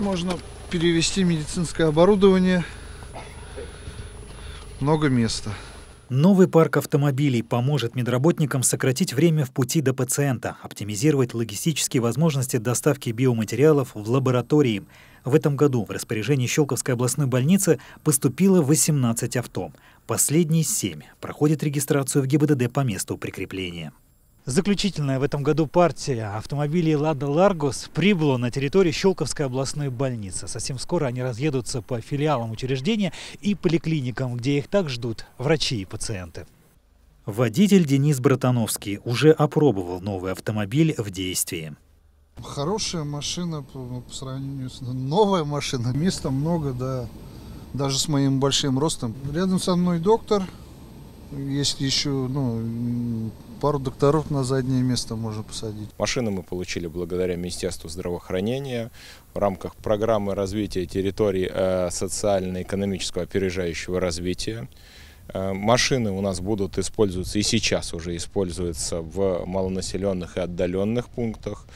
можно перевести медицинское оборудование. Много места. Новый парк автомобилей поможет медработникам сократить время в пути до пациента, оптимизировать логистические возможности доставки биоматериалов в лаборатории. В этом году в распоряжении Щелковской областной больницы поступило 18 авто. Последние 7 проходят регистрацию в ГИБДД по месту прикрепления. Заключительная в этом году партия автомобилей «Лада Ларгус» прибыла на территорию Щелковской областной больницы. Совсем скоро они разъедутся по филиалам учреждения и поликлиникам, где их так ждут врачи и пациенты. Водитель Денис Братановский уже опробовал новый автомобиль в действии. Хорошая машина по ну, сравнению с... Ну, новая машина. Места много, да. Даже с моим большим ростом. Рядом со мной доктор. Есть еще ну, пару докторов на заднее место можно посадить. Машины мы получили благодаря Министерству здравоохранения в рамках программы развития территории э, социально-экономического опережающего развития. Э, машины у нас будут использоваться и сейчас уже используются в малонаселенных и отдаленных пунктах.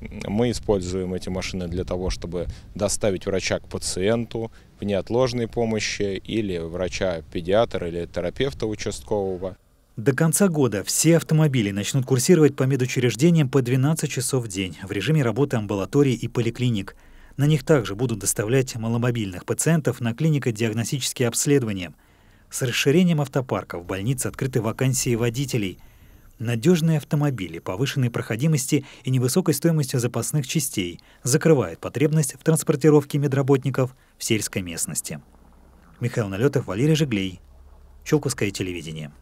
Мы используем эти машины для того, чтобы доставить врача к пациенту в неотложной помощи или врача-педиатра или терапевта участкового. До конца года все автомобили начнут курсировать по медучреждениям по 12 часов в день в режиме работы амбулаторий и поликлиник. На них также будут доставлять маломобильных пациентов на клинико-диагностические обследования. С расширением автопарка в больнице открыты вакансии водителей. Надежные автомобили повышенной проходимости и невысокой стоимостью запасных частей закрывают потребность в транспортировке медработников в сельской местности. Михаил Налетов, Валерий Жиглей, Челковское телевидение.